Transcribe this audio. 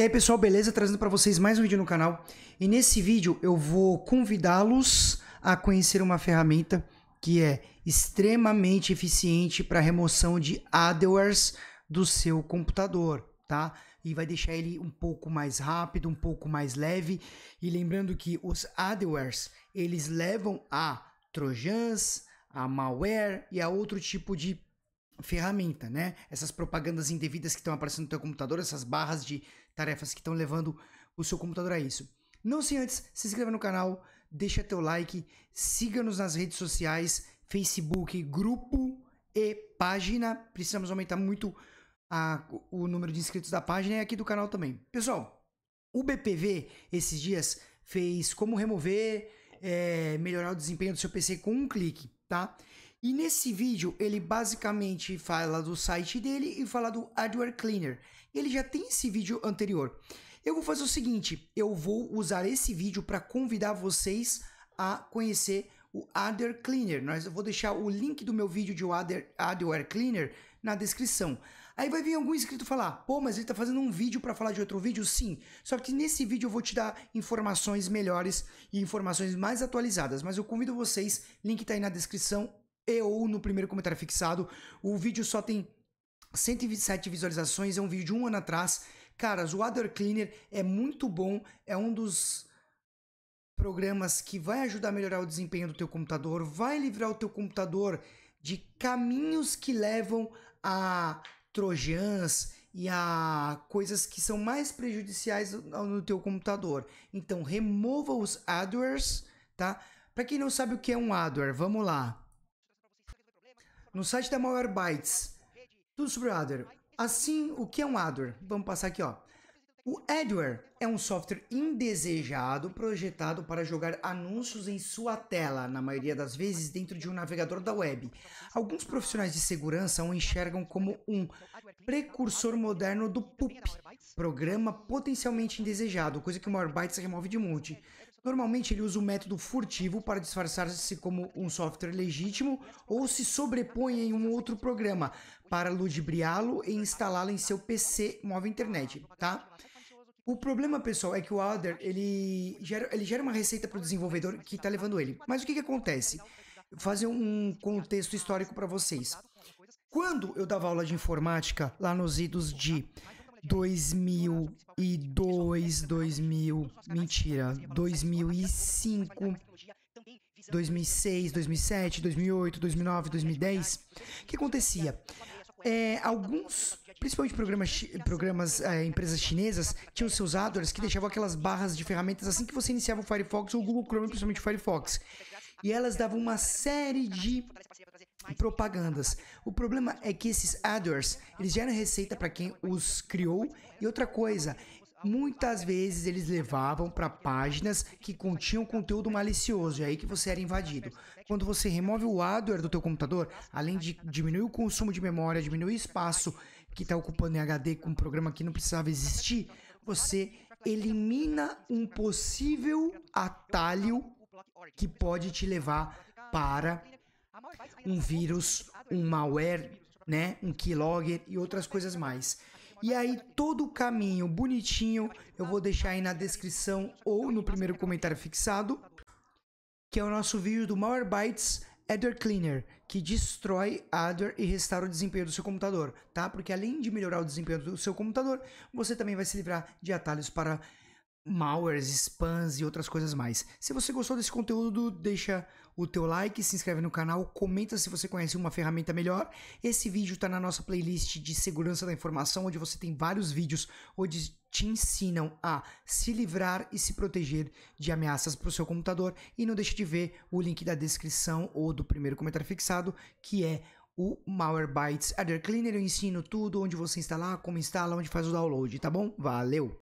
E aí pessoal, beleza? Trazendo para vocês mais um vídeo no canal. E nesse vídeo eu vou convidá-los a conhecer uma ferramenta que é extremamente eficiente para remoção de adwares do seu computador, tá? E vai deixar ele um pouco mais rápido, um pouco mais leve. E lembrando que os adwares, eles levam a trojans, a malware e a outro tipo de ferramenta, né? Essas propagandas indevidas que estão aparecendo no teu computador, essas barras de tarefas que estão levando o seu computador a isso. Não se antes se inscreva no canal, deixa teu like, siga-nos nas redes sociais, Facebook, grupo e página. Precisamos aumentar muito a, o número de inscritos da página e aqui do canal também. Pessoal, o BPV esses dias fez como remover, é, melhorar o desempenho do seu PC com um clique, tá? E nesse vídeo ele basicamente fala do site dele e fala do Adware Cleaner. Ele já tem esse vídeo anterior. Eu vou fazer o seguinte, eu vou usar esse vídeo para convidar vocês a conhecer o Adware Cleaner. Nós eu vou deixar o link do meu vídeo de Adware Cleaner na descrição. Aí vai vir algum inscrito falar: "Pô, mas ele está fazendo um vídeo para falar de outro vídeo?" Sim. Só que nesse vídeo eu vou te dar informações melhores e informações mais atualizadas, mas eu convido vocês, link está aí na descrição e ou no primeiro comentário fixado. O vídeo só tem 127 visualizações, é um vídeo de um ano atrás. Caras, o Other Cleaner é muito bom, é um dos programas que vai ajudar a melhorar o desempenho do teu computador, vai livrar o teu computador de caminhos que levam a trojans e a coisas que são mais prejudiciais no teu computador. Então remova os adwares, tá? Para quem não sabe o que é um adware, vamos lá no site da Malwarebytes. Tudo sobre o Adware. Assim, o que é um Adware? Vamos passar aqui, ó. O Adware é um software indesejado projetado para jogar anúncios em sua tela, na maioria das vezes dentro de um navegador da web. Alguns profissionais de segurança o enxergam como um precursor moderno do PUP, programa potencialmente indesejado, coisa que o Morbytes remove de muito. Normalmente ele usa o método furtivo para disfarçar-se como um software legítimo ou se sobrepõe em um outro programa para ludibriá-lo e instalá-lo em seu PC móvel internet, tá? O problema, pessoal, é que o Alder, ele gera, ele gera uma receita para o desenvolvedor que está levando ele. Mas o que, que acontece? Vou fazer um contexto histórico para vocês. Quando eu dava aula de informática, lá nos idos de 2002, 2000, é mentira, 2005, 2006, 2007, 2008, 2009, 2010, o que acontecia? É, alguns, principalmente programas, programas é, empresas chinesas, tinham seus addons que deixavam aquelas barras de ferramentas assim que você iniciava o Firefox ou o Google Chrome, principalmente o Firefox. E elas davam uma série de e propagandas. O problema é que esses AdWords, eles geram receita para quem os criou e outra coisa, muitas vezes eles levavam para páginas que continham conteúdo malicioso, e é aí que você era invadido. Quando você remove o adware do teu computador, além de diminuir o consumo de memória, diminuir o espaço que está ocupando em HD com um programa que não precisava existir, você elimina um possível atalho que pode te levar para um tá vírus, tá um né? malware, né, um keylogger e outras coisas tá mais. E aí todo o caminho bonitinho então eu vou deixar então aí na descrição ou no primeiro comentário fixado, que é o nosso vídeo do Malwarebytes Adware Cleaner, que destrói adware e restaura o desempenho do seu computador, tá? Porque além de melhorar o desempenho do seu computador, você também vai se livrar de atalhos para malwares, spams e outras coisas mais. Se você gostou desse conteúdo, deixa o teu like, se inscreve no canal, comenta se você conhece uma ferramenta melhor. Esse vídeo está na nossa playlist de segurança da informação, onde você tem vários vídeos onde te ensinam a se livrar e se proteger de ameaças para o seu computador. E não deixe de ver o link da descrição ou do primeiro comentário fixado, que é o Malwarebytes Adder Cleaner. Eu ensino tudo, onde você instalar, como instala, onde faz o download, tá bom? Valeu!